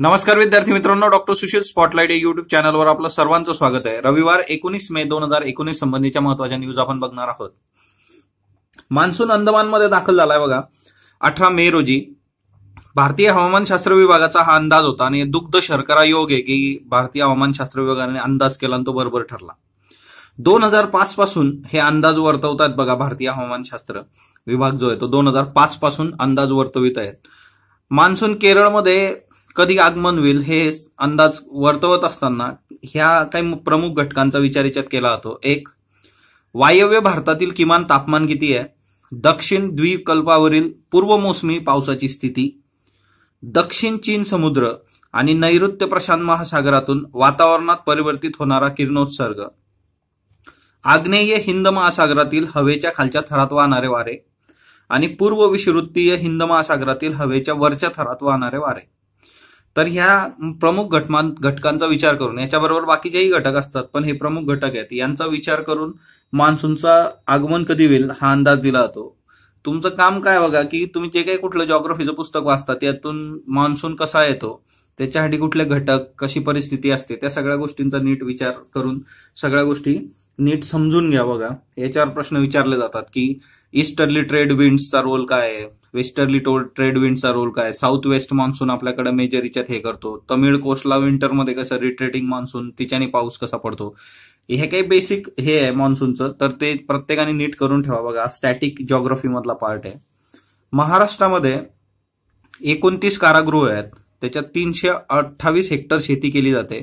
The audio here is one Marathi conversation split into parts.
नमस्कार विद्यार्थी मित्रांनो डॉक्टर सुशील स्पॉटलाईट या युट्यूब चॅनलवर आपलं सर्वांचं स्वागत आहे रविवार एकोणीस मे दोन हजार एकोणीस संबंधीच्या महत्वाच्या न्यूज आपण बघणार आहोत मान्सून अंदमानमध्ये दाखल झालाय बघा अठरा मे रोजी भारतीय हवामानशास्त्र विभागाचा हा अंदाज होता आणि दुग्ध शर्करा योग आहे की भारतीय हवामानशास्त्र विभागाने अंदाज केला आणि तो बरोबर ठरला दोन हजार पाच पासून हे अंदाज वर्तवतात बघा भारतीय हवामानशास्त्र विभाग जो आहे तो दोन हजार पाच पासून अंदाज वर्तवित आहेत मान्सून केरळमध्ये कधी आगमन होईल हे अंदाज वर्तवत असताना ह्या काही प्रमुख घटकांचा विचार याच्यात केला जातो एक वायव्य भारतातील किमान तापमान किती आहे दक्षिण द्वीपकल्पावरील पूर्व मोसमी पावसाची स्थिती दक्षिण चीन समुद्र आणि नैऋत्य प्रशांत महासागरातून वातावरणात परिवर्तित होणारा किरणोत्सर्ग आग्नेय हिंद महासागरातील हवेच्या खालच्या थरात वाहणारे वारे आणि पूर्व विषुवृत्तीय हिंद महासागरातील हवेच्या वरच्या थरात वाहणारे वारे तर ह्या प्रमुख घटमान घटकांचा विचार करून याच्याबरोबर बाकीचेही घटक असतात पण हे प्रमुख घटक आहेत यांचा विचार करून मान्सूनचा आगमन कधी होईल हा अंदाज दिला जातो तुमचं काम काय बघा की तुम्ही जे काही कुठलं जॉग्रफीचं पुस्तक वाचता त्यातून मान्सून कसा येतो त्याच्यासाठी कुठले घटक कशी परिस्थिती असते त्या सगळ्या गोष्टींचा नीट विचार करून सगळ्या गोष्टी नीट समजून घ्या बघा याच्यावर प्रश्न विचारले जातात की ईस्टर्ली ट्रेड विंड्सचा रोल काय आहे वेस्टर्ली टोल ट्रेड विंडचा रोल काय साऊथ वेस्ट मान्सून आपल्याकडे मेजर याच्यात हे करतो तमिळ कोस्टला विंटरमध्ये कसं रिट्रेटिंग मान्सून तिच्याने पाऊस कसा पडतो हे काही बेसिक हे आहे मान्सूनचं तर ते प्रत्येकाने नीट करून ठेवा बघा स्टॅटिक मधला पार्ट आहे महाराष्ट्रामध्ये एकोणतीस कारागृह आहेत त्याच्यात तीनशे अठ्ठावीस हेक्टर शेती केली जाते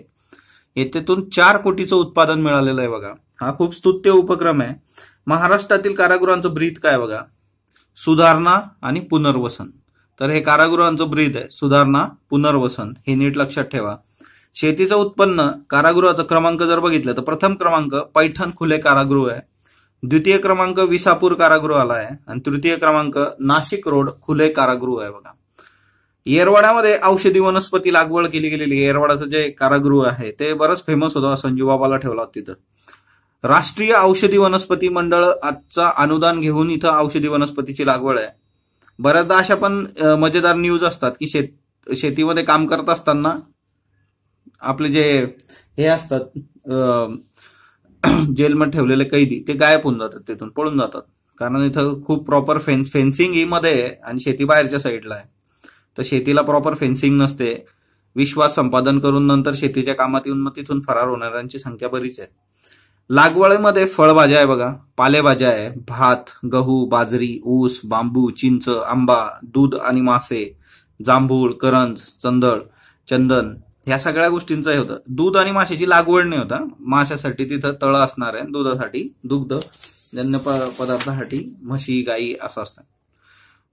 येथेतून चार कोटीचं उत्पादन मिळालेलं आहे बघा हा खूप स्तुत्य उपक्रम आहे महाराष्ट्रातील कारागृहांचं ब्रीद काय बघा सुधारणा आणि पुनर्वसन तर हे कारागृहांचं ब्रीद आहे सुधारणा पुनर्वसन हे नीट लक्षात ठेवा शेतीचं उत्पन्न कारागृहाचा क्रमांक जर बघितलं तर प्रथम क्रमांक पैठण खुले कारागृह आहे द्वितीय क्रमांक विसापूर आला आहे आणि तृतीय क्रमांक नाशिक रोड खुले कारागृह आहे बघा येरवाड्यामध्ये औषधी वनस्पती लागवड केली गेलेली येरवाडाचं जे कारागृह आहे ते बरंच फेमस होतं संजीव बाबाला ठेवला तिथं राष्ट्रीय औषधी वनस्पती मंडळ आजचा अनुदान घेऊन इथं औषधी वनस्पतीची लागवड आहे बऱ्याचदा अशा पण मजेदार न्यूज असतात की शेत शेतीमध्ये काम करत असताना आपले जे हे असतात जेलमध्ये ठेवलेले कैदी ते गायब होऊन जातात तिथून पळून जातात कारण इथं खूप प्रॉपर फेन्स फेन्सिंग ही मध्ये आहे आणि शेती बाहेरच्या साईडला आहे तर शेतीला प्रॉपर फेन्सिंग नसते विश्वास संपादन करून नंतर शेतीच्या कामात येऊन मग तिथून फरार होणाऱ्यांची संख्या बरीच आहे लागवडीमध्ये फळभाज्या आहे बघा पालेभाज्या आहे भात गहू बाजरी ऊस बांबू चिंच आंबा दूध आणि मासे जांभूळ करंज चंदळ चंदन ह्या सगळ्या गोष्टींचं हे होतं दूध आणि माशाची लागवड नाही होता माशासाठी तिथं तळ असणार आहे दुधासाठी दुग्ध जन्य पदार्थासाठी म्हशी गाई असं असतं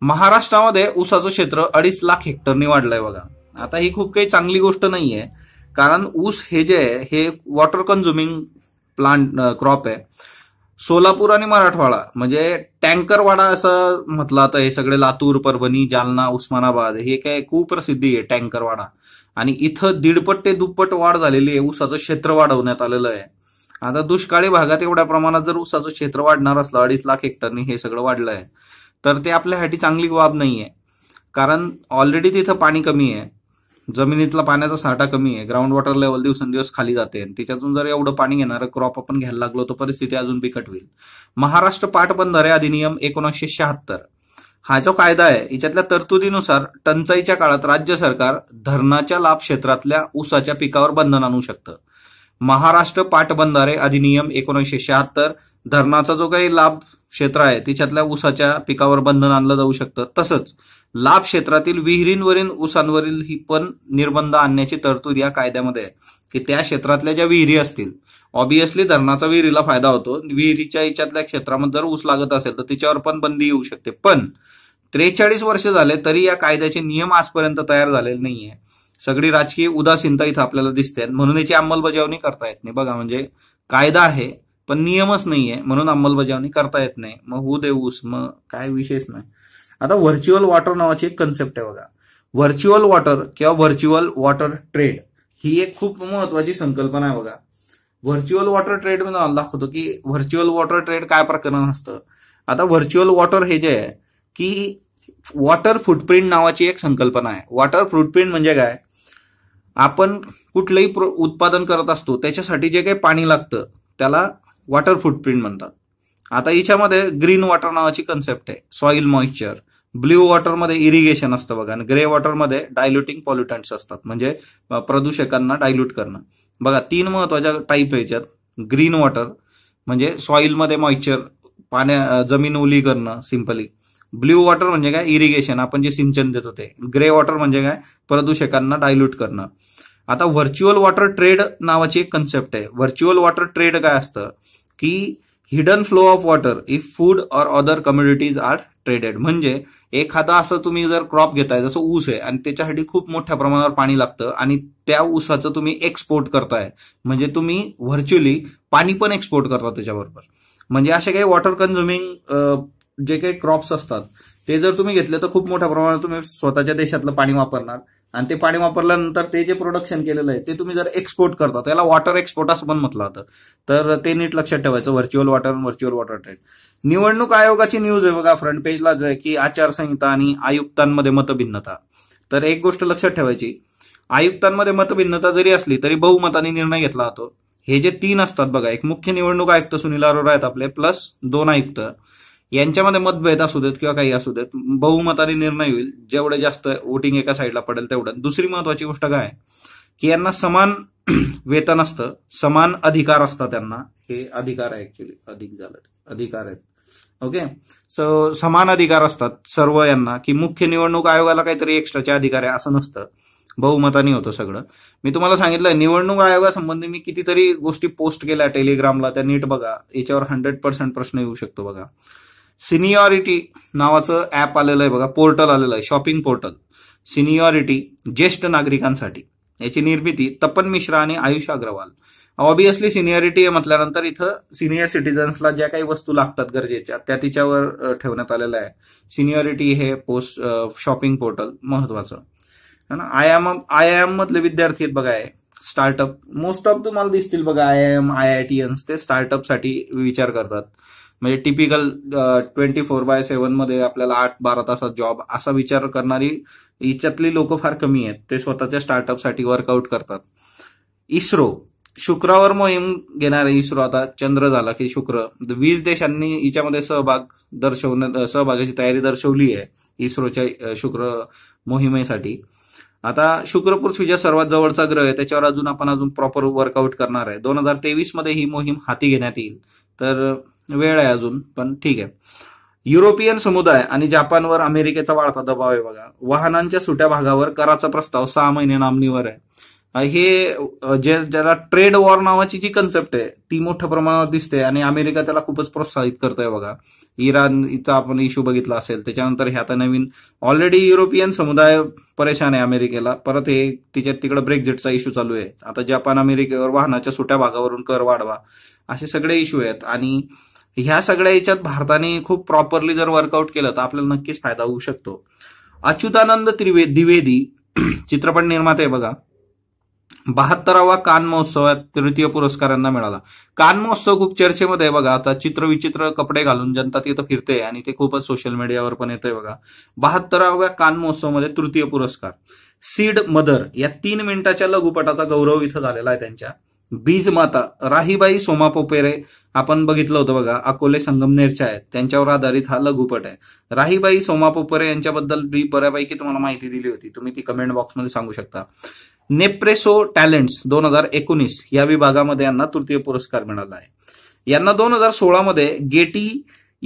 महाराष्ट्रामध्ये ऊसाचं क्षेत्र अडीच लाख हेक्टरनी वाढलंय बघा आता ही खूप काही चांगली गोष्ट नाहीये कारण ऊस हे जे आहे हे वॉटर कन्झ्युमिंग प्लांट क्रॉप आहे सोलापूर आणि मराठवाडा म्हणजे टँकरवाडा असं म्हटलं आता हे सगळे लातूर परभणी जालना उस्मानाबाद हे काय कुप्रसिद्धी आहे टँकरवाडा आणि इथं दीडपट ते दुप्पट वाढ झालेली आहे ऊसाचं क्षेत्र वाढवण्यात आलेलं आहे आता दुष्काळी भागात एवढ्या प्रमाणात जर ऊसाचं क्षेत्र वाढणार असलं अडीच लाख हेक्टरनी हे सगळं वाढलं आहे तर ते आपल्यासाठी चांगली बाब नाही आहे कारण ऑलरेडी तिथं पाणी कमी आहे जमिनीतला पाण्याचा साठा कमी आहे ग्राउंड वॉटर लेवल दिवसेंदिवस खाली जाते त्याच्यातून जर एवढं पाणी घेणार क्रॉप आपण घ्यायला लागलो तर परिस्थिती अजून बिकट होईल महाराष्ट्र पाटबंधारे अधिनियम एकोणीसशे शहात्तर हा जो कायदा आहे याच्यातल्या तरतुदीनुसार टंचाईच्या काळात राज्य सरकार धरणाच्या लाभ क्षेत्रातल्या ऊसाच्या पिकावर बंधन आणू शकतं महाराष्ट्र पाटबंधारे अधिनियम एकोणीसशे शहात्तर धरणाचा जो काही लाभ क्षेत्र आहे तिच्यातल्या ऊसाच्या पिकावर बंधन आणलं जाऊ शकतं तसंच लाभ क्षेत्रातील विहिरींवरील ऊसांवरील ही पण निर्बंध आणण्याची तरतूद या कायद्यामध्ये आहे की त्या क्षेत्रातल्या ज्या विहिरी असतील ऑब्विसली धरणाचा विहिरीला फायदा होतो विहिरीच्या याच्यातल्या क्षेत्रामध्ये जर ऊस लागत असेल तर तिच्यावर पण बंदी येऊ शकते पण त्रेचाळीस वर्ष झाले तरी या कायद्याचे नियम आजपर्यंत तयार झालेले नाहीये सगळी राजकीय उदासीनता इथं आपल्याला दिसते म्हणून याची अंमलबजावणी करता येत नाही बघा म्हणजे कायदा आहे पण नियमच नाहीये म्हणून अंमलबजावणी करता येत नाही मग होऊ दे ऊस मग काय विशेष नाही आता व्हर्च्युअल वॉटर नावाची एक कन्सेप्ट आहे बघा व्हर्च्युअल वॉटर किंवा व्हर्च्युअल वॉटर ट्रेड ही एक खूप महत्वाची संकल्पना आहे बघा व्हर्च्युअल वॉटर ट्रेड मी दाखवतो की व्हर्च्युअल वॉटर ट्रेड काय प्रकरण असतं आता व्हर्च्युअल वॉटर हे जे आहे की वॉटर फुटप्रिंट नावाची एक संकल्पना आहे वॉटर फुटप्रिंट म्हणजे काय आपण कुठलंही उत्पादन करत असतो त्याच्यासाठी जे काही पाणी लागतं त्याला वॉटर फुटप्रिंट म्हणतात आता याच्यामध्ये ग्रीन वॉटर नावाची कन्सेप्ट आहे सॉइल मॉइश्चर ब्ल्यू वॉटरमध्ये इरिगेशन असतं बघा आणि ग्रे वॉटरमध्ये डायल्युटिंग पॉल्युटंट्स असतात म्हणजे प्रदूषकांना डायल्यूट करणं बघा तीन महत्वाच्या टाईप याच्यात ग्रीन वॉटर म्हणजे सॉइलमध्ये मॉइश्चर पाण्या जमीन ओली करणं सिम्पली ब्ल्यू वॉटर म्हणजे काय इरिगेशन आपण जे सिंचन देत होते ग्रे वॉटर म्हणजे काय प्रदूषकांना डायल्यूट करणं आता व्हर्च्युअल वॉटर ट्रेड नावाची एक कन्सेप्ट आहे व्हर्च्युअल वॉटर ट्रेड काय असतं की hidden flow of water if food और अदर कम्युनिटीज आर ट्रेडेड म्हणजे एखादा असं तुम्ही जर क्रॉप घेताय जसं ऊस आहे आणि त्याच्यासाठी खूप मोठ्या प्रमाणावर पाणी लागतं आणि त्या ऊसाचं तुम्ही एक्सपोर्ट करताय म्हणजे तुम्ही व्हर्च्युअली पाणी पण एक्सपोर्ट करता त्याच्याबरोबर म्हणजे असे काही वॉटर कन्झ्युमिंग जे काही क्रॉप्स असतात ते जर तुम्ही घेतले तर खूप मोठ्या प्रमाणात तुम्ही स्वतःच्या देशातलं पाणी वापरणार आणि ते पाणी वापरल्यानंतर ते जे प्रोडक्शन केलेलं आहे ते तुम्ही जर एक्सपोर्ट करता त्याला वॉटर एक्सपोर्ट असं पण म्हटलं होतं तर ते नीट लक्षात ठेवायचं व्हर्च्युअल वॉटर आणि व्हर्च्युअल वॉटर ट्रेड निवडणूक आयोगाची न्यूज आहे बघा फ्रंट पेजलाच आहे की आचारसंहिता आणि आयुक्तांमध्ये मतभिन्नता तर एक गोष्ट लक्षात ठेवायची आयुक्तांमध्ये मतभिन्नता जरी असली तरी बहुमताने निर्णय घेतला जातो हे जे तीन असतात बघा एक मुख्य निवडणूक आयुक्त सुनील अरोरा आहेत आपले प्लस दोन आयुक्त यांच्यामध्ये मतभेद असू देत किंवा काही असू देत बहुमताने निर्णय होईल जेवढे जास्त वोटिंग एका साईडला पडेल तेवढं दुसरी महत्वाची गोष्ट काय की यांना समान वेतन असतं समान अधिकार असतात त्यांना हे अधिकार आहे ऍक्च्युली अधिक झालं अधिकार आहेत ओके सो समान अधिकार असतात सर्व यांना की मुख्य निवडणूक आयोगाला काहीतरी एक्स्ट्राचे अधिकार आहे असं नसतं बहुमताने होतं सगळं मी तुम्हाला सांगितलं निवडणूक आयोगासंबंधी मी कितीतरी गोष्टी पोस्ट केल्या टेलिग्रामला त्या नीट बघा याच्यावर हंड्रेड पर्सेंट प्रश्न येऊ शकतो बघा सिनियॉरिटी नावाचं ॲप आलेलं आहे बघा पोर्टल आलेलं आहे शॉपिंग पोर्टल सिनियॉरिटी ज्येष्ठ नागरिकांसाठी याची निर्मिती तपन मिश्रा आणि आयुष अग्रवाल ऑबियसली सिनियरिटी म्हटल्यानंतर इथं सिनियर सिटीजन्सला ज्या काही वस्तू लागतात गरजेच्या त्या तिच्यावर ठेवण्यात आलेल्या आहे सिनियरिटी हे पोस्ट शॉपिंग पोर्टल महत्वाचं है ना I M I I M मधले विद्यार्थी आहेत बघा स्टार्टअप मोस्ट ऑफ तुम्हाला दिसतील बघा I I M I I T एन्स ते स्टार्टअपसाठी विचार करतात म्हणजे typical twenty four by seven मध्ये आपल्याला आठ बारा तासात जॉब असा विचार करणारी याच्यातली लोक फार कमी आहेत ते स्वतःच्या स्टार्टअपसाठी वर्कआउट करतात इस्रो शुक्रावर मोहीम घेणार आहे इस्रो आता चंद्र झाला की शुक्र वीस देशांनी हिच्यामध्ये सहभाग दर्शवण सहभागाची तयारी दर्शवली आहे इस्रोच्या शुक्र मोहिमेसाठी आता शुक्र पृथ्वीच्या सर्वात जवळचा ग्रह आहे त्याच्यावर अजून आपण अजून प्रॉपर वर्कआउट करणार आहे दोन हजार तेवीस मध्ये ही मोहीम हाती घेण्यात येईल तर वेळ आहे अजून पण ठीक आहे युरोपियन समुदाय आणि जपानवर अमेरिकेचा वाढता दबाव आहे बघा वाहनांच्या सुट्या भागावर कराचा प्रस्ताव सहा महिने नामनीवर आहे हे जे ज्याला ट्रेड वॉर नावाची जी कन्सेप्ट आहे ती मोठ्या प्रमाणावर दिसते आणि अमेरिका त्याला खूपच प्रोत्साहित करत आहे बघा इराणचा आपण इश्यू बघितला असेल त्याच्यानंतर हे आता नवीन ऑलरेडी युरोपियन समुदाय परेशान आहे अमेरिकेला परत हे तिच्यात तिकडे ब्रेक्झिटचा इश्यू चालू आहे आता जपान अमेरिकेवर वाहनाच्या सुट्या भागावरून कर वाढवा असे सगळे इश्यू आहेत आणि ह्या सगळ्या याच्यात भारताने खूप प्रॉपरली जर वर्कआउट केलं तर आपल्याला नक्कीच फायदा होऊ शकतो अच्युतानंद त्रिवेदी द्विवेदी चित्रपट निर्माते बघा बहात्तरावा कान महोत्सवात तृतीय पुरस्कारांना मिळाला कान महोत्सव खूप चर्चेमध्ये बघा आता चित्रविचित्र कपडे घालून जनता तिथं फिरते आणि ते खूपच सोशल मीडियावर पण येतंय बघा बहात्तराव्या कान महोत्सवमध्ये तृतीय पुरस्कार सीड मदर या तीन मिनिटाच्या लघुपटाचा गौरव इथं झालेला आहे त्यांच्या बीजमाता राहीबाई पोपेरे आपण बघितलं होतं बघा अकोले संगमनेरच्या आहेत त्यांच्यावर आधारित हा लघुपट आहे राहीबाई सोमापोपेरे यांच्याबद्दल बी बऱ्यापैकी तुम्हाला माहिती दिली होती तुम्ही ती कमेंट बॉक्समध्ये सांगू शकता नेप्रेसो टॅलेंट्स दोन हजार एकोणीस या विभागामध्ये यांना तृतीय पुरस्कार मिळाला आहे यांना दोन हजार सोळामध्ये गेटी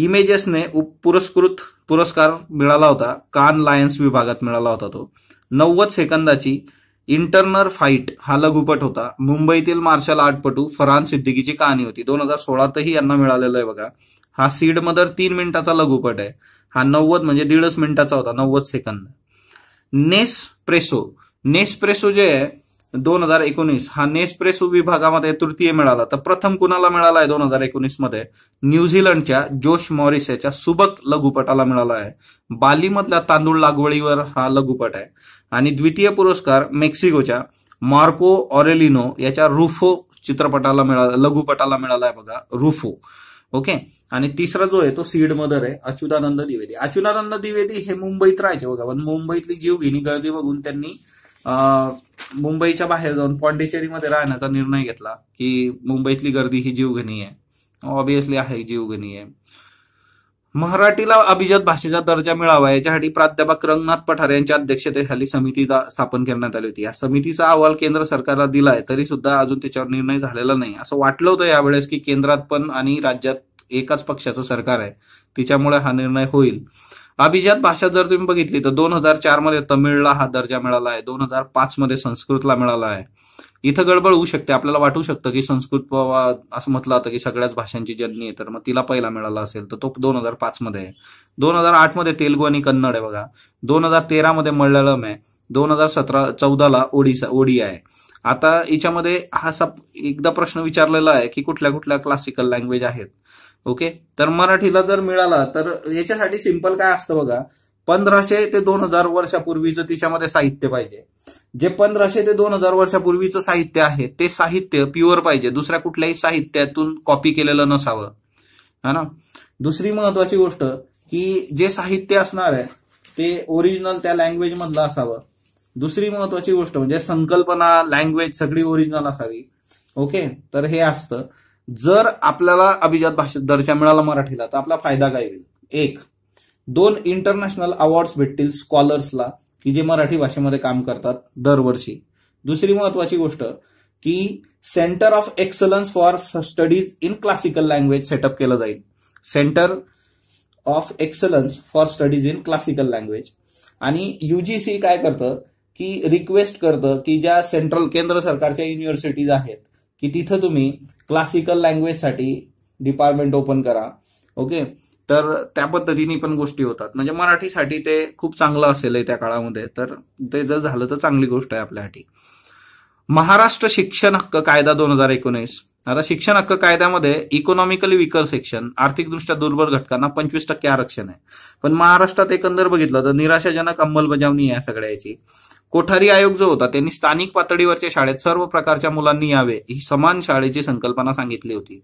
इमेजेसने पुरस्कृत पुरस्कार मिळाला होता कान लायन्स विभागात मिळाला होता तो नव्वद सेकंदाची इंटरनर फाईट हा लघुपट होता मुंबईतील मार्शल आर्टपटू फरहान सिद्दीकीची कहाणी होती दोन हजार सोळातही यांना मिळालेला आहे बघा हा सीड मदर तीन मिनिटाचा लघुपट आहे हा नव्वद म्हणजे दीडच मिनिटाचा होता नव्वद second Nespresso Nespresso जे आहे दोन हजार एकोणीस हा नेसप्रेसो विभागामध्ये तृतीय मिळाला तर प्रथम कुणाला मिळाला आहे दोन हजार एकोणीस मध्ये न्यूझीलंडच्या जोश मॉरिस याच्या सुबक लघुपटाला मिळाला आहे बालीमधल्या तांदूळ लागवडीवर हा लघुपट आहे आणि द्वितीय पुरस्कार मेक्सिकोच्या मार्को ऑरेलिनो याच्या रुफो चित्रपटाला मिळाला लघुपटाला मिळाला आहे बघा रुफो ओके आणि तिसरा जो आहे तो सीड मदर आहे अच्युतानंद द्विवेदी अच्युतानंद द्विवेदी हे मुंबईत राहायचे बघा पण मुंबईतली जीवघेणी गर्दी बघून त्यांनी मुंबईच्या बाहेर जाऊन पॉंडिचेरीमध्ये राहण्याचा निर्णय घेतला की मुंबईतली गर्दी ही जीवघनी आहे ऑब्विसली आहे जीवघनी आहे मराठीला अभिजात भाषेचा दर्जा मिळावा याच्यासाठी प्राध्यापक रंगनाथ पठार यांच्या अध्यक्षतेखाली समिती स्थापन करण्यात आली होती या समितीचा अहवाल केंद्र सरकारला दिलाय तरी सुद्धा अजून त्याच्यावर निर्णय झालेला नाही असं वाटलं होतं यावेळेस की केंद्रात पण आणि राज्यात एकाच पक्षाचं सरकार आहे तिच्यामुळे हा निर्णय होईल अभिजात भाषा जर तुम्ही बघितली तर दोन हजार चार मध्ये तमिळला हा दर्जा मिळाला आहे दोन हजार पाच मध्ये संस्कृतला मिळाला आहे इथं गडबड होऊ शकते आपल्याला वाटू शकतं की संस्कृत असं म्हटलं होतं की सगळ्याच भाषांची जननी आहे तर मग तिला पहिला मिळाला असेल तर तो दोन हजार पाच मध्ये आहे दोन हजार आठ मध्ये तेलगू आणि कन्नड आहे बघा दोन हजार तेरा मध्ये मल्याळम आहे दोन हजार सतरा चौदाला ओडिसा ओडिया आहे आता याच्यामध्ये हा एकदा प्रश्न विचारलेला आहे की कुठल्या कुठल्या क्लासिकल लँग्वेज आहेत ओके तर मराठीला जर मिळाला तर याच्यासाठी सिंपल काय असतं बघा पंधराशे ते दोन हजार वर्षापूर्वीचं तिच्यामध्ये साहित्य पाहिजे जे पंधराशे ते दोन हजार वर्षापूर्वीचं साहित्य आहे ते साहित्य प्युअर पाहिजे दुसऱ्या कुठल्याही साहित्यातून कॉपी केलेलं नसावं है ना दुसरी महत्वाची गोष्ट की जे साहित्य असणार आहे ते ओरिजिनल त्या लँग्वेज मधलं असावं दुसरी महत्वाची गोष्ट म्हणजे संकल्पना लँग्वेज सगळी ओरिजिनल असावी ओके तर हे असतं जर आपल्याला अभिजात भाषेत दर्जा मिळाला मराठीला तर आपला फायदा काय होईल एक दोन इंटरनॅशनल अवॉर्ड्स भेटतील स्कॉलर्सला की जे मराठी भाषेमध्ये काम करतात दरवर्षी दुसरी महत्वाची गोष्ट की centre of excellence for studies in classical language setup केलं जाईल centre of excellence for studies in classical language आणि युजीसी काय करतं की रिक्वेस्ट करतं की ज्या सेंट्रल केंद्र सरकारच्या युनिव्हर्सिटीज आहेत की तिथं तुम्ही क्लासिकल लँग्वेजसाठी डिपार्टमेंट ओपन करा ओके तर त्या पद्धतीने पण गोष्टी होतात म्हणजे मराठीसाठी ते खूप चांगलं असेल त्या काळामध्ये तर ते जर झालं तर चांगली गोष्ट आहे आपल्यासाठी महाराष्ट्र शिक्षण हक्क कायदा दोन हजार एकोणीस आता शिक्षण हक्क कायद्यामध्ये इकॉनॉमिकली विकर सेक्शन आर्थिकदृष्ट्या दुर्बल घटकांना पंचवीस टक्के आरक्षण आहे पण महाराष्ट्रात एकंदर बघितलं तर निराशाजनक अंमलबजावणी आहे सगळ्याची कोठारी आयोग जो होता त्यांनी स्थानिक पातळीवरच्या शाळेत सर्व प्रकारच्या मुलांनी यावे ही समान शाळेची संकल्पना सांगितली होती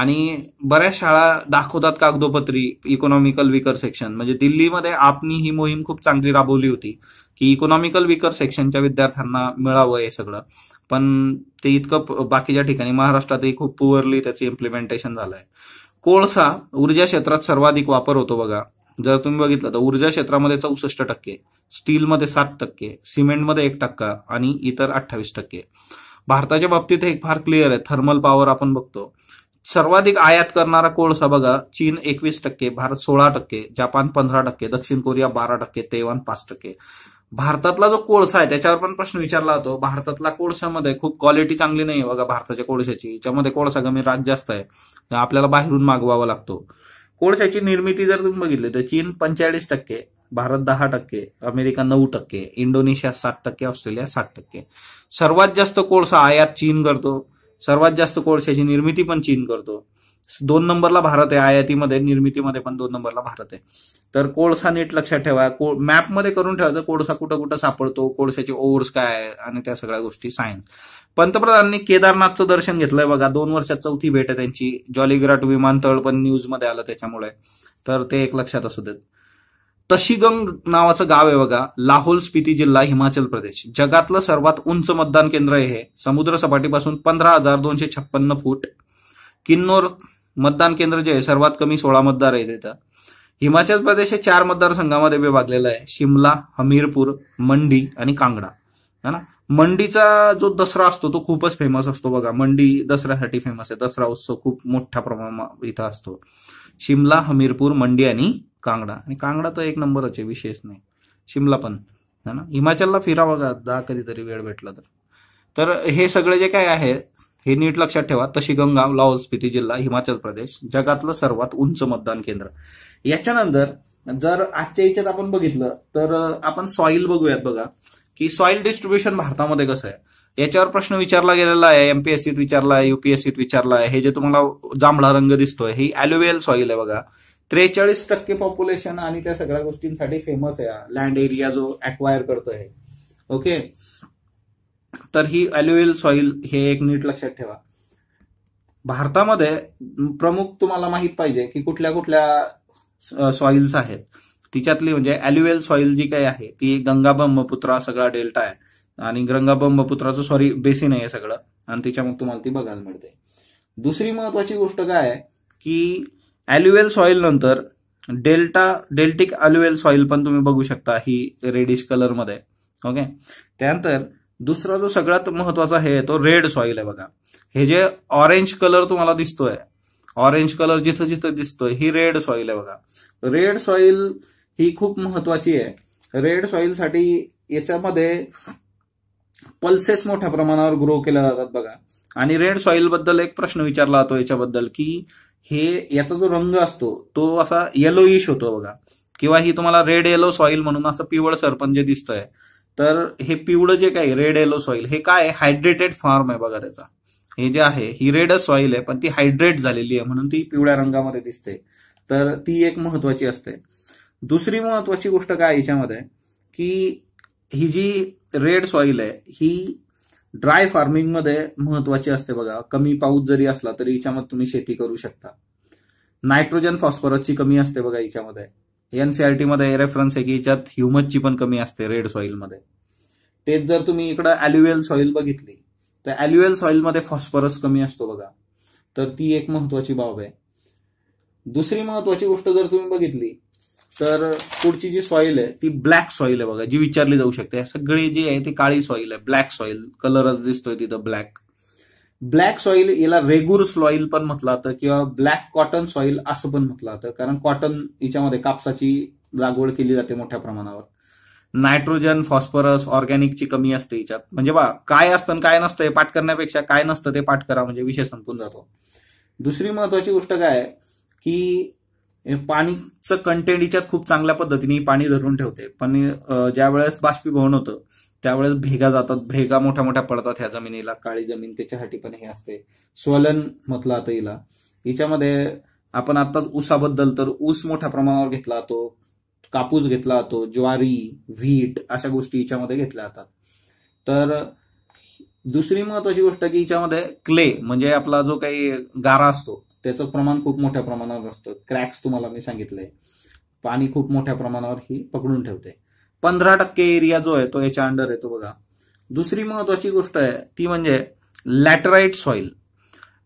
आणि बऱ्याच शाळा दाखवतात कागदोपत्री इकॉनॉमिकल विकर सेक्शन म्हणजे दिल्लीमध्ये आपनी ही मोहीम खूप चांगली राबवली होती की इकॉनॉमिकल विकर सेक्शनच्या विद्यार्थ्यांना मिळावं हे सगळं पण ते इतकं बाकीच्या ठिकाणी महाराष्ट्रातही खूप पुअरली त्याचं इम्प्लिमेंटेशन झालंय कोळसा ऊर्जा क्षेत्रात सर्वाधिक वापर होतो बघा जर तुम्ही बघितलं तर ऊर्जा क्षेत्रामध्ये चौसष्ट टक्के स्टीलमध्ये सात टक्के सिमेंटमध्ये एक टक्का आणि इतर अठ्ठावीस टक्के भारताच्या बाबतीत एक फार क्लिअर आहे थर्मल पॉवर आपण बघतो सर्वाधिक आयात करणारा कोळसा बघा चीन एकवीस टक्के भारत सोळा टक्के जपान पंधरा टक्के दक्षिण कोरिया बारा टक्के तैवान पाच टक्के भारतातला जो कोळसा आहे त्याच्यावर पण प्रश्न विचारला जातो भारतातला कोळशामध्ये खूप क्वालिटी चांगली नाही बघा भारताच्या कोळशाची ज्यामध्ये कोळसा कमी राग जास्त आहे आपल्याला बाहेरून मागवावा लागतो कोळशाची निर्मिती जर तुम्ही बघितली तर चीन पंचेचाळीस टक्के भारत दहा टक्के अमेरिका नऊ टक्के इंडोनेशिया सात टक्के ऑस्ट्रेलिया साठ टक्के सर्वात जास्त कोळसा आयात चीन करतो सर्वात जास्त कोळशाची निर्मिती पण चीन करतो दोन नंबरला भारत आहे आयातीमध्ये निर्मितीमध्ये पण दोन नंबरला भारत आहे तर कोळसा नीट लक्षात ठेवा को मॅपमध्ये करून ठेवायचं कोळसा कुठं कुठं सापडतो कोळशाचे ओव्हर्स काय आणि त्या सगळ्या गोष्टी सायन्स पंतप्रधानांनी केदारनाथचं दर्शन घेतलंय बघा दोन वर्षात चौथी भेट आहे त्यांची जॉलीग्राट विमानतळ पण न्यूज मध्ये आलं त्याच्यामुळे तर ते एक लक्षात असू देत तशीगंग नावाचं गाव आहे बघा लाहोल स्पिती जिल्हा हिमाचल प्रदेश जगातलं सर्वात उंच मतदान केंद्र हे समुद्र सपाटीपासून पंधरा हजार दोनशे छप्पन्न फूट किन्नोर मतदान केंद्र जे आहे सर्वात कमी सोळा मतदार आहेत तिथं हिमाचल प्रदेश हे चार मतदारसंघामध्ये विभागलेलं आहे शिमला हमीरपूर मंडी आणि कांगडा है ना मंडीचा जो दसरा असतो तो खूपच फेमस असतो बघा मंडी दसऱ्यासाठी फेमस आहे दसरा उत्सव खूप मोठ्या प्रमाणात इथं असतो शिमला हमीरपूर मंडी आणि कांगडा आणि कांगडा तर एक नंबरच आहे विशेष नाही शिमला पण है ना हिमाचलला फिरा बघा दहा कधीतरी वेळ भेटला तर तर हे सगळे जे काय आहे हे नीट लक्षात ठेवा तशी गंगा लाहौल स्पिती जिल्हा हिमाचल प्रदेश जगातलं सर्वात उंच मतदान केंद्र याच्यानंतर जर आजच्या याच्यात आपण बघितलं तर आपण सॉईल बघूयात बघा की सॉइल डिस्ट्रीब्युशन भारतामध्ये कसं आहे याच्यावर प्रश्न विचारला गेलेला आहे एमपीएससीत विचारला युपीएससीत विचारला आहे हे जे तुम्हाला जांभळा रंग दिसतोय ही अॅलोवेल सॉइल आहे बघा त्रेचाळीस टक्के पॉप्युलेशन आणि त्या सगळ्या गोष्टींसाठी फेमस आहे लँड एरिया जो अक्वायर करतोय ओके तर ही अॅल्युएल सॉइल हे एक नीट लक्षात ठेवा भारतामध्ये प्रमुख तुम्हाला माहीत पाहिजे की कुठल्या कुठल्या सॉइल्स आहेत तिच्यातली म्हणजे अॅल्युएल सॉइल जी काही आहे ती गंगा ब्रह्मपुत्रा सगळा डेल्टा आहे आणि गंगा ब्रह्मपुत्राचं सॉरी बेसिन आहे सगळं आणि तिच्या मग तुम्हाला ती बघायला मिळते दुसरी महत्वाची गोष्ट काय आहे की अॅल्युएल सॉइल नंतर डेल्टा डेल्टिक अॅल्युएल सॉइल पण तुम्ही बघू शकता ही रेडिश कलरमध्ये ओके त्यानंतर दुसरा जो सगळ्यात महत्वाचा हे तो रेड सॉइल आहे बघा हे जे ऑरेंज कलर तुम्हाला दिसतोय ऑरेंज कलर जिथं जिथं दिसतोय ही रेड सॉइल आहे बघा रेड सॉइल ही खूप महत्वाची आहे रेड सॉइलसाठी याच्यामध्ये पल्सेस मोठ्या प्रमाणावर ग्रो केल्या जातात बघा आणि रेड सॉइल बद्दल एक प्रश्न विचारला जातो याच्याबद्दल की हे याचा जो रंग असतो तो असा इश होतो बघा किंवा ही तुम्हाला रेड येलो सॉइल म्हणून असं पिवळ सरपंच दिसतंय तर हे पिवळं जे काही रेड येलो सॉइल हे काय हायड्रेटेड फॉर्म आहे बघा त्याचा हे जे आहे ही रेडच सॉइल आहे पण ती हायड्रेट झालेली आहे म्हणून ती पिवळ्या रंगामध्ये दिसते तर ती एक महत्वाची असते दुसरी महत्वाची गोष्ट काय याच्यामध्ये की ही जी रेड सॉइल आहे ही ड्राय मध्ये महत्वाची असते बघा कमी पाऊस जरी असला तरी याच्यामध्ये तुम्ही शेती करू शकता नायट्रोजन फॉस्फरसची कमी असते बघा याच्यामध्ये एनसीआरटी e मध्ये रेफरन्स आहे की याच्यात ह्युमसची पण कमी असते रेड मध्ये तेच जर तुम्ही इकडं अॅल्युएल सॉइल बघितली तर अॅल्युएल सॉइलमध्ये फॉस्फरस कमी असतो बघा तर ती एक महत्वाची बाब आहे दुसरी महत्वाची गोष्ट जर तुम्ही बघितली तर पुढची जी सॉईल आहे ती ब्लॅक सॉईल आहे बघा जी विचारली जाऊ शकते सगळी जी आहे ती काळी सॉईल आहे ब्लॅक सॉईल कलरच दिसतोय तिथं ब्लॅक ब्लॅक सॉईल याला रेगुर सॉईल पण म्हटलं जातं किंवा ब्लॅक कॉटन सॉईल असं पण म्हटलं जातं कारण कॉटन याच्यामध्ये कापसाची लागवड केली जाते मोठ्या प्रमाणावर नायट्रोजन फॉस्फरस ऑर्गॅनिकची कमी असते याच्यात म्हणजे बा काय असतं काय नसतं हे पाठ करण्यापेक्षा काय नसतं ते पाठ करा म्हणजे विषय संपून जातो दुसरी महत्वाची गोष्ट काय की पाणीचं कंटेंट हिच्यात खूप चांगल्या पद्धतीने पाणी धरून ठेवते पण ज्या वेळेस बाष्पीभवन होतं त्यावेळेस भेगा जातात भेगा मोठ्या मोठ्या पडतात ह्या जमिनीला काळी जमीन त्याच्यासाठी पण हे असते स्वलन म्हटलं आता हिला हिच्यामध्ये आपण आता ऊसाबद्दल तर ऊस मोठ्या प्रमाणावर घेतला जातो कापूस घेतला जातो ज्वारी व्हीट अशा गोष्टी हिच्यामध्ये घेतल्या जातात तर दुसरी महत्वाची गोष्ट की हिच्यामध्ये क्ले म्हणजे आपला जो काही गारा असतो त्याचं प्रमाण खूप मोठ्या प्रमाणावर असतं क्रॅक्स तुम्हाला मी सांगितलंय पाणी खूप मोठ्या प्रमाणावर ही पकडून ठेवते पंधरा टक्के एरिया जो आहे तो याच्या अंडर येतो बघा दुसरी महत्वाची गोष्ट आहे ती म्हणजे लॅटराईट सॉइल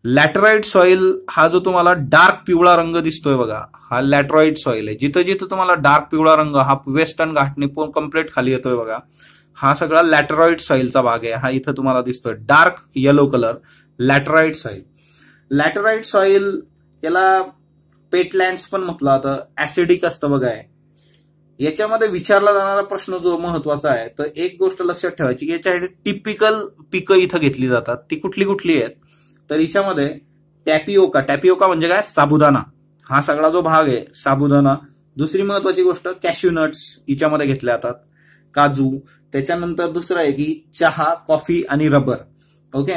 लॅटराईट सॉइल हा जो तुम्हाला डार्क पिवळा रंग दिसतोय बघा हा लॅटराईट सॉइल आहे जिथं जिथं तुम्हाला डार्क पिवळा रंग हा वेस्टर्न घाटने कम्प्लीट खाली येतोय बघा हा सगळा लॅटराईट सॉइलचा भाग आहे हा इथं तुम्हाला दिसतोय dark yellow colour laterite soil laterite soil याला पेटलँड्स पण म्हटलं जातं ऍसिडिक असतं बघा याच्यामध्ये विचारला जाणारा प्रश्न जो महत्वाचा आहे तर एक गोष्ट लक्षात ठेवायची की याच्यासाठी टिपिकल पिकं इथं घेतली जातात ती कुठली कुठली आहेत तर हिच्यामध्ये टॅपिओका टॅपिओका म्हणजे काय साबुदाना हा सगळा जो भाग आहे साबुदाना दुसरी महत्वाची गोष्ट कॅश्युनट्स नट्स हिच्यामध्ये घेतल्या जातात काजू त्याच्यानंतर दुसरं आहे की चहा कॉफी आणि रबर ओके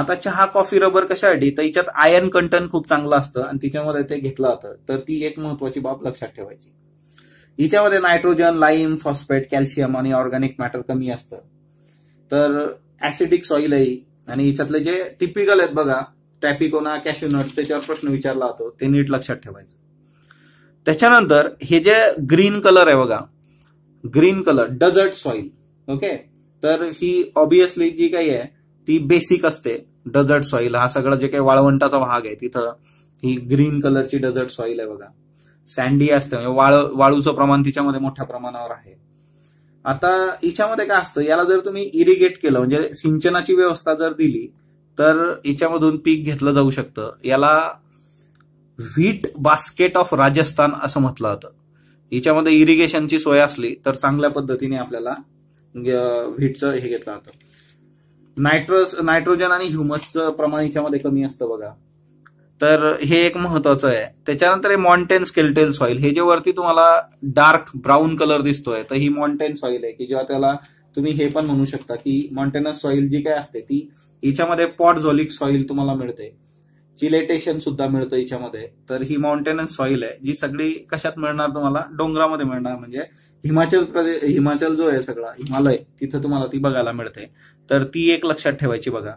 आता चहा कॉफी रबर कशासाठी तर हिच्यात आयर्न कंटेंट खूप चांगलं असतं आणि तिच्यामध्ये ते घेतलं जातं तर ती एक महत्वाची बाब लक्षात ठेवायची हिच्यामध्ये नायट्रोजन लाईम फॉस्फेट कॅल्शियम आणि ऑर्गॅनिक मॅटर कमी असतं तर ऍसिडिक सॉईल आहे आणि हिच्यातले जे टिपिकल आहेत बघा टॅपिकोना कॅशोनट त्याच्यावर प्रश्न विचारला जातो ते नीट लक्षात ठेवायचं त्याच्यानंतर हे जे ग्रीन कलर आहे बघा green colour desert soil okay तर ही ऑब्विसली जी काही आहे ती बेसिक असते डझर्ट सॉईल हा सगळा जे काही वाळवंटाचा भाग आहे तिथं ही ग्रीन कलरची डझर्ट सॉईल आहे बघा सँडी असते म्हणजे वाळ वाळूचं प्रमाण तिच्यामध्ये मोठ्या प्रमाणावर आहे आता हिच्यामध्ये काय असतं याला जर तुम्ही इरिगेट केलं म्हणजे सिंचनाची व्यवस्था जर दिली तर हिच्यामधून पीक घेतलं जाऊ शकतं याला व्हीट बास्केट ऑफ राजस्थान असं म्हटलं जातं हिच्यामध्ये इरिगेशनची सोय असली तर चांगल्या पद्धतीने आपल्याला व्हीटचं हे घेतलं जातं नायट्रोस नायट्रोजन आणि ह्युमसचं प्रमाण याच्यामध्ये कमी असतं बघा तर हे एक महत्वाचं आहे त्याच्यानंतर हे मॉन्टेन स्केल्टेन सॉइल हे जे वरती तुम्हाला डार्क ब्राऊन कलर दिसतोय तर ही मॉन्टेन सॉइल आहे की जेव्हा त्याला तुम्ही हे पण म्हणू शकता की मॉन्टेनस सॉइल जी काय असते ती हिच्यामध्ये झोलिक सॉइल तुम्हाला मिळते चिलेटेशन सुद्धा मिळतं हिच्यामध्ये तर ही मॉन्टेनस सॉइल आहे जी सगळी कशात मिळणार तुम्हाला डोंगरामध्ये मिळणार म्हणजे हिमाचल प्रदेश हिमाचल जो आहे सगळा हिमालय तिथं तुम्हाला ती बघायला मिळते तर ती एक लक्षात ठेवायची बघा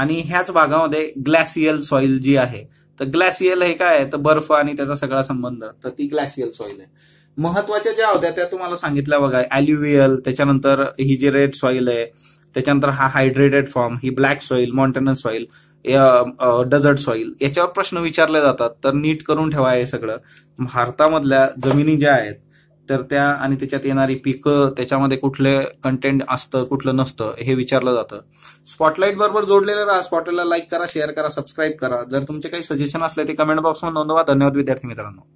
आणि ह्याच भागामध्ये ग्लॅसियल सॉइल जी आहे तर ग्लॅसियल हे काय तर बर्फ आणि त्याचा सगळा संबंध तर ती ग्लॅसियल सॉइल आहे महत्वाच्या ज्या होत्या त्या तुम्हाला सांगितल्या बघा अॅल्युवियल त्याच्यानंतर ही जी रेड सॉइल आहे त्याच्यानंतर हा हायड्रेटेड फॉर्म ही black soil mountainous soil desert soil याच्यावर प्रश्न विचारले जातात तर नीट करून ठेवा हे सगळं भारतामधल्या जमिनी ज्या आहेत तर त्या आणि त्याच्यात येणारी पिकं त्याच्यामध्ये कुठलं कंटेंट असतं कुठलं नसतं हे विचारलं जातं स्पॉटलाईट बरोबर जोडलेलं राहा स्पॉटलाईटला लाईक करा शेअर करा सबस्क्राईब करा जर तुमचे काही सजेशन असले ते कमेंट बॉक्समध्ये नोंदवा धन्यवाद विद्यार्थी मित्रांनो